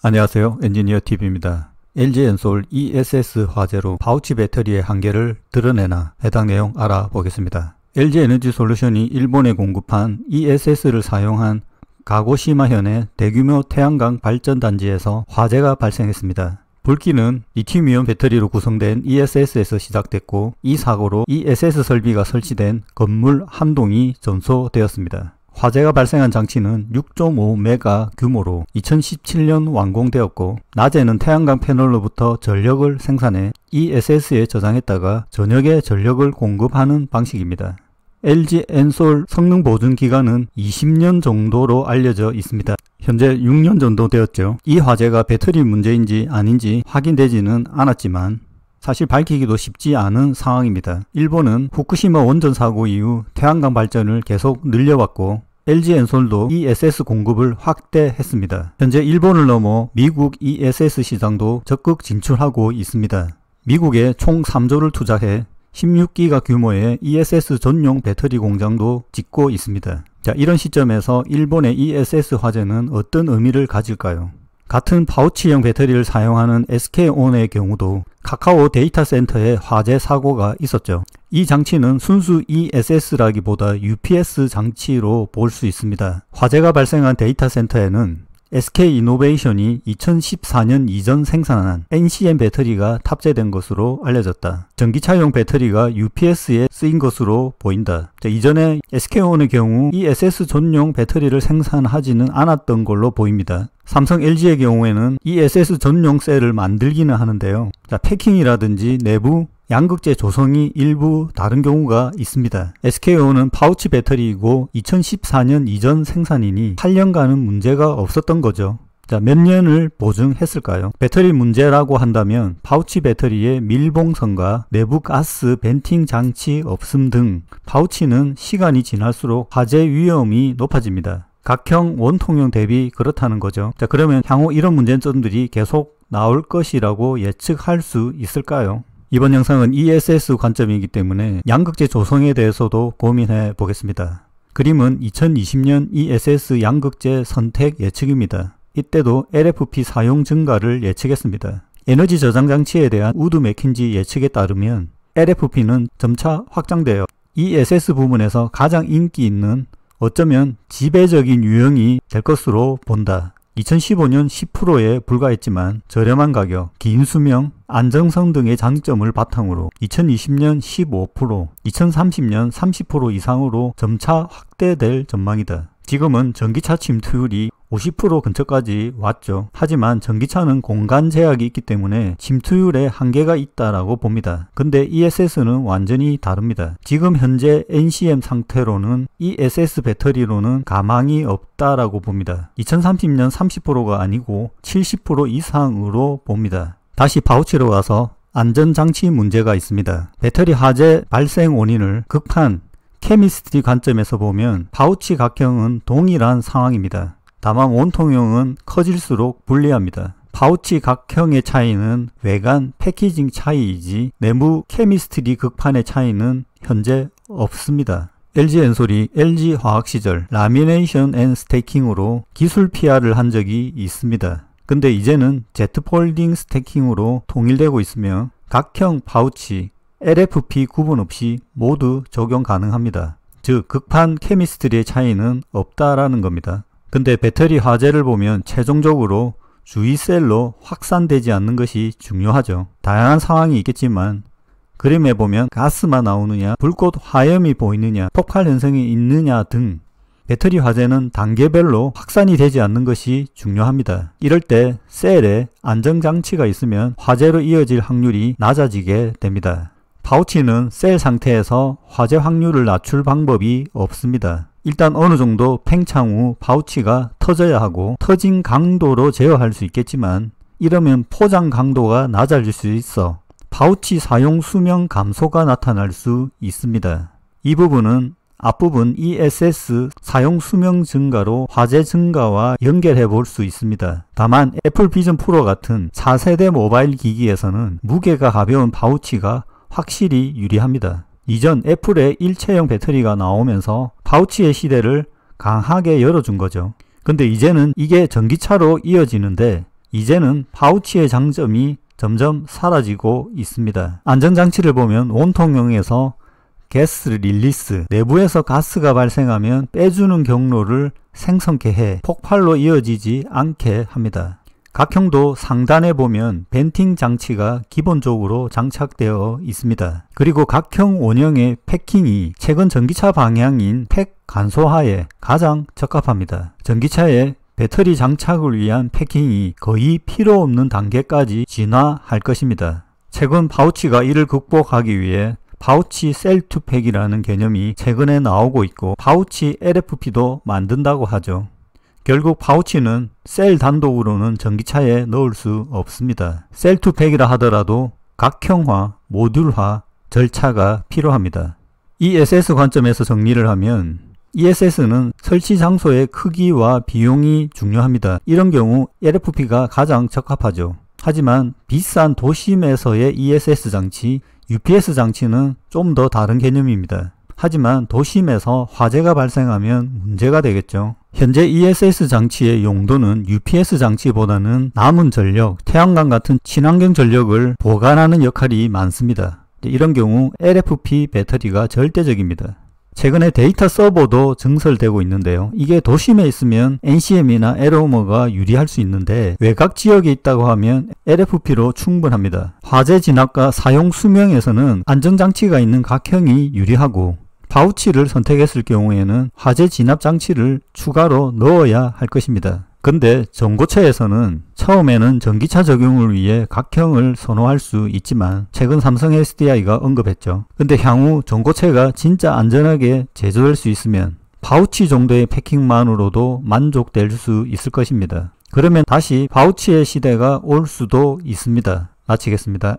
안녕하세요. 엔지니어 TV입니다. LG 엔솔 ESS 화재로 파우치 배터리의 한계를 드러내나 해당 내용 알아보겠습니다. LG 에너지 솔루션이 일본에 공급한 ESS를 사용한 가고시마현의 대규모 태양광 발전단지에서 화재가 발생했습니다. 불기는 리튬이온 배터리로 구성된 ESS에서 시작됐고 이 사고로 ESS 설비가 설치된 건물 한 동이 전소되었습니다. 화재가 발생한 장치는 6.5메가 규모로 2017년 완공되었고 낮에는 태양광 패널로부터 전력을 생산해 ESS에 저장했다가 저녁에 전력을 공급하는 방식입니다. LG 엔솔 성능 보증 기간은 20년 정도로 알려져 있습니다. 현재 6년 정도 되었죠. 이 화재가 배터리 문제인지 아닌지 확인되지는 않았지만 사실 밝히기도 쉽지 않은 상황입니다. 일본은 후쿠시마 원전 사고 이후 태양광 발전을 계속 늘려왔고 LG 엔솔도 ESS 공급을 확대했습니다. 현재 일본을 넘어 미국 ESS 시장도 적극 진출하고 있습니다. 미국에 총 3조를 투자해 16기가 규모의 ESS 전용 배터리 공장도 짓고 있습니다. 자, 이런 시점에서 일본의 ESS 화재는 어떤 의미를 가질까요? 같은 파우치형 배터리를 사용하는 SK온의 경우도 카카오 데이터 센터의 화재 사고가 있었죠. 이 장치는 순수 ESS라기보다 UPS 장치로 볼 수 있습니다. 화재가 발생한 데이터 센터에는 SK 이노베이션이 2014년 이전 생산한 NCM 배터리가 탑재된 것으로 알려졌다. 전기차용 배터리가 UPS에 쓰인 것으로 보인다. 자, 이전에 SK온의 경우 ESS 전용 배터리를 생산하지는 않았던 걸로 보입니다. 삼성 LG의 경우에는 ESS 전용 셀을 만들기는 하는데요. 자, 패킹이라든지 내부 양극재 조성이 일부 다른 경우가 있습니다. SKO는 파우치 배터리이고 2014년 이전 생산이니 8년간은 문제가 없었던 거죠. 자, 몇 년을 보증했을까요? 배터리 문제라고 한다면 파우치 배터리의 밀봉선과 내부 가스 벤팅 장치 없음 등 파우치는 시간이 지날수록 화재 위험이 높아집니다. 각형 원통형 대비 그렇다는 거죠. 자, 그러면 향후 이런 문제점들이 계속 나올 것이라고 예측할 수 있을까요? 이번 영상은 ESS 관점이기 때문에 양극재 조성에 대해서도 고민해 보겠습니다. 그림은 2020년 ESS 양극재 선택 예측입니다. 이때도 LFP 사용 증가를 예측했습니다. 에너지 저장 장치에 대한 우드 맥킨지 예측에 따르면 LFP는 점차 확장되어 ESS 부문에서 가장 인기 있는 어쩌면 지배적인 유형이 될 것으로 본다. 2015년 10%에 불과했지만 저렴한 가격, 긴 수명, 안정성 등의 장점을 바탕으로 2020년 15%, 2030년 30% 이상으로 점차 확대될 전망이다. 지금은 전기차 침투율이 50% 근처까지 왔죠. 하지만 전기차는 공간 제약이 있기 때문에 침투율에 한계가 있다라고 봅니다. 근데 ESS는 완전히 다릅니다. 지금 현재 NCM 상태로는 ESS 배터리로는 가망이 없다라고 봅니다. 2030년 30%가 아니고 70% 이상으로 봅니다. 다시 파우치로 와서 안전장치 문제가 있습니다. 배터리 화재 발생 원인을 극한 케미스트리 관점에서 보면 파우치 각형은 동일한 상황입니다. 다만 원통형은 커질수록 불리합니다. 파우치 각형의 차이는 외관 패키징 차이이지 내부 케미스트리 극판의 차이는 현재 없습니다. LG 엔솔이 LG 화학 시절 라미네이션 앤스테킹으로 기술 PR을 한 적이 있습니다. 근데 이제는 Z 폴딩 스테킹으로 통일되고 있으며 각형 파우치 LFP 구분 없이 모두 적용 가능합니다. 즉 극판 케미스트리의 차이는 없다라는 겁니다. 근데 배터리 화재를 보면 최종적으로 주위 셀로 확산되지 않는 것이 중요하죠. 다양한 상황이 있겠지만 그림에 보면 가스만 나오느냐, 불꽃 화염이 보이느냐, 폭발 현상이 있느냐 등 배터리 화재는 단계별로 확산이 되지 않는 것이 중요합니다. 이럴 때 셀에 안정장치가 있으면 화재로 이어질 확률이 낮아지게 됩니다. 파우치는 셀 상태에서 화재 확률을 낮출 방법이 없습니다. 일단 어느 정도 팽창 후 파우치가 터져야 하고 터진 강도로 제어할 수 있겠지만 이러면 포장 강도가 낮아질 수 있어 파우치 사용 수명 감소가 나타날 수 있습니다. 이 부분은 앞부분 ESS 사용 수명 증가로 화재 증가와 연결해 볼 수 있습니다. 다만 애플 비전 프로 같은 4세대 모바일 기기에서는 무게가 가벼운 파우치가 확실히 유리합니다. 이전 애플의 일체형 배터리가 나오면서 파우치의 시대를 강하게 열어준 거죠. 근데 이제는 이게 전기차로 이어지는데 이제는 파우치의 장점이 점점 사라지고 있습니다. 안전장치를 보면 온통형에서 가스 릴리스, 내부에서 가스가 발생하면 빼주는 경로를 생성케 해 폭발로 이어지지 않게 합니다. 각형도 상단에 보면 벤팅 장치가 기본적으로 장착되어 있습니다. 그리고 각형 원형의 패킹이 최근 전기차 방향인 팩 간소화에 가장 적합합니다. 전기차에 배터리 장착을 위한 패킹이 거의 필요 없는 단계까지 진화할 것입니다. 최근 파우치가 이를 극복하기 위해 파우치 셀투팩이라는 개념이 최근에 나오고 있고 파우치 LFP도 만든다고 하죠. 결국 파우치는 셀 단독으로는 전기차에 넣을 수 없습니다. 셀 투팩이라 하더라도 각형화, 모듈화 절차가 필요합니다. ESS 관점에서 정리를 하면 ESS는 설치 장소의 크기와 비용이 중요합니다. 이런 경우 LFP가 가장 적합하죠. 하지만 비싼 도심에서의 ESS 장치, UPS 장치는 좀 더 다른 개념입니다. 하지만 도심에서 화재가 발생하면 문제가 되겠죠. 현재 ESS 장치의 용도는 UPS 장치보다는 남은 전력, 태양광 같은 친환경 전력을 보관하는 역할이 많습니다. 이런 경우 LFP 배터리가 절대적입니다. 최근에 데이터 서버도 증설되고 있는데요. 이게 도심에 있으면 NCM이나 LOM가 유리할 수 있는데 외곽 지역에 있다고 하면 LFP로 충분합니다. 화재 진압과 사용 수명에서는 안전장치가 있는 각형이 유리하고 파우치를 선택했을 경우에는 화재 진압 장치를 추가로 넣어야 할 것입니다. 근데 전고차에서는 처음에는 전기차 적용을 위해 각형을 선호할 수 있지만 최근 삼성 SDI가 언급했죠. 근데 향후 전고체가 진짜 안전하게 제조될 수 있으면 파우치 정도의 패킹만으로도 만족될 수 있을 것입니다. 그러면 다시 파우치의 시대가 올 수도 있습니다. 마치겠습니다.